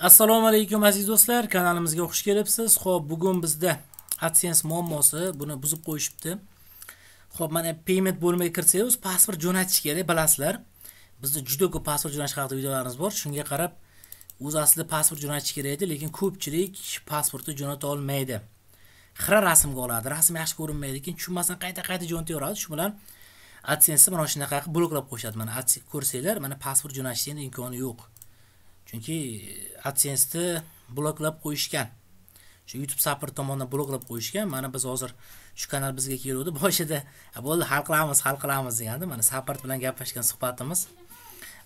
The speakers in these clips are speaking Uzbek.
assalomu alaykum aziz do'stlar kanalimizga xush kelibsiz ho'p bugun bizda adsense muammosi buni buzib qo'yishibdi ho'p mana payment bo'limiga kirsangiz pasport jo'natish kerak bilasizlar bizda juda ko'p pasport jo'natish haqida videolarimiz bor shunga qarab o'zi aslida pasport jo'natish kerak edi lekin ko'pchilik pasportni jo'nata olmaydi xira rasmga oladi rasm yaxshi ko'rinmaydi lekin tushunmasdan qayta qayta jo'nataveradi shu bilan adsense mana shunaqa qilib bloklab qo'yishadi mana ko'rsanglar mana pasport jo'natishni imkoni yo'q chunki adsense'ni bloklab qo'yishgan shu youtube sapir tomonidan bloklab qo'yishgan mana biz hozir shu kanal bizga keluvdi boshida bo'ldi hal qilamiz hal qilamiz degandi mana saport bilan gaplashgan suhbatimiz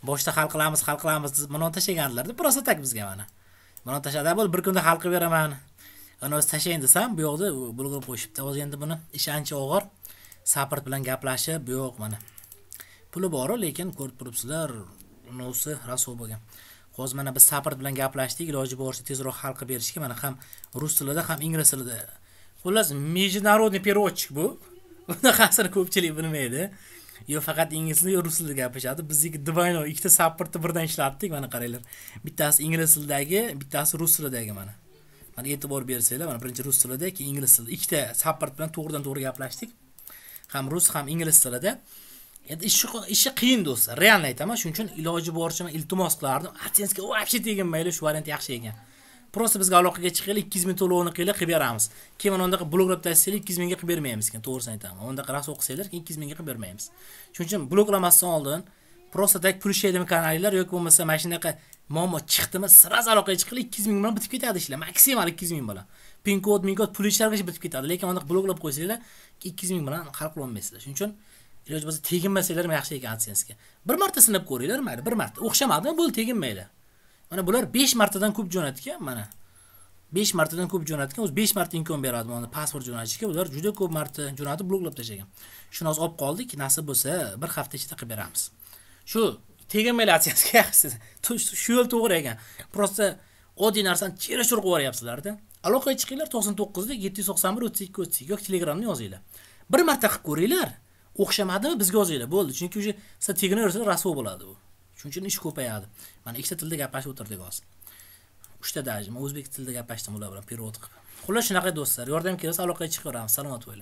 boshida hal qilamiz hal qilamiz deb minon tashlagandilarda prosta tak bizga mana minon tashladi bo'ldi bir kunda hal qilib beraman ana o'zi tashlang desam bu yoqda bloklab qo'yishibdi hozir endi buni ish ancha og'ir Support bilan gaplashib bu yoq mana puli boru lekin ko'rib turibsizlar nosi raso bo'lgan hozir mana biz sabr bilan gaplashdik iloji boricha tezroq hal qilib berishga mana ham rus tilida ham ingliz tilida xullas международный переводчик bu bunaqasini ko'pchilik bilmaydi yo faqat ingliz tilida yo rus tilida gapirishadi bizniki двойной ikkita sapportni birdan ishlatdik mana qaranglar bittasi ingliz tilidagi bittasi rus tilidagi mana mana e'tibor bersanglar mana birinchi rus tilida keyin ingliz tilida ikkita sapport bilan to'g'ridan to'g'ri gaplashdik ham rus ham ingliz tilida endi ishi ishi qiyin do'stlar realni aytaman shuning uchun iloji boricha man iltimos qilardim adsensga вообще teginmaylik shu variant yaxshi ekan prosta bizga aloqaga chiqinglar ikki yuz ming to'lovini qilinglar qilib beramiz keyin mana undaqa bloklab tashlasanglar ikki yuz mingga qilib bermaymiz keyin to'g'risini aytaman undaqa rasvo qilsanglar keyin ikki yuz mingga qilib bermaymiz shuning uchun bloklamasdan oldin prosta так pul ishlaydimi kanalinglar yoki bo'lmasa mana shunaqa muammo chiqdimi сразу aloqaga chiqinglar ikki yuz ming bilan bitib ketadi ishlar maksimal ikki yuz ming bilan pin kod min kod pul ishlargacha bitib ketadi lekin undaqa bloklab qo'ysanglar ikki yuz ming bilan hal qilolmaysizlar shuning uchun iloji bo'lsa teginmasanglar ham yaxshi ekan adsensga bir marta sinab ko'ringlar mayli bir marta o'xshamadimi bo'ldi teginmanglar mana bular besh martadan ko'p jo'natgan mana besh martadan ko'p jo'natgan o'zi besh marta imkon beradi mana pasport jo'natishga ular juda ko'p marta jo'natib bloklab tashlagan shuni hozir olib qoldik nasib bo'lsa bir hafta ichida qilib beramiz shu teginmanglar adsensga yaxshisi shu yo'l to'g'ri ekan просто oddiy narsani chira chur qilib yuboryapsizlarda aloqaga chiqinglar to'qson to'qqizda yetti yuz to'qson bir o'ttiz ikki o'ttiz ikki yoki telegramda yozinglar bir marta qilib ko'ringlar o'xshamadimi bizga yozinglar bo'ldi chunki уже sizlar teginaversa rasvo bo'ladi u shuning uchun ish ko'payadi mana ikkita tilda gaplashib o'tirdik hozir uchta даже man o'zbek tilida gaplashdim ular bilan перевод qilib xullas shunaqa do'stlar yordam kelsa aloqaga chiqaveramiz salomat bo'linglar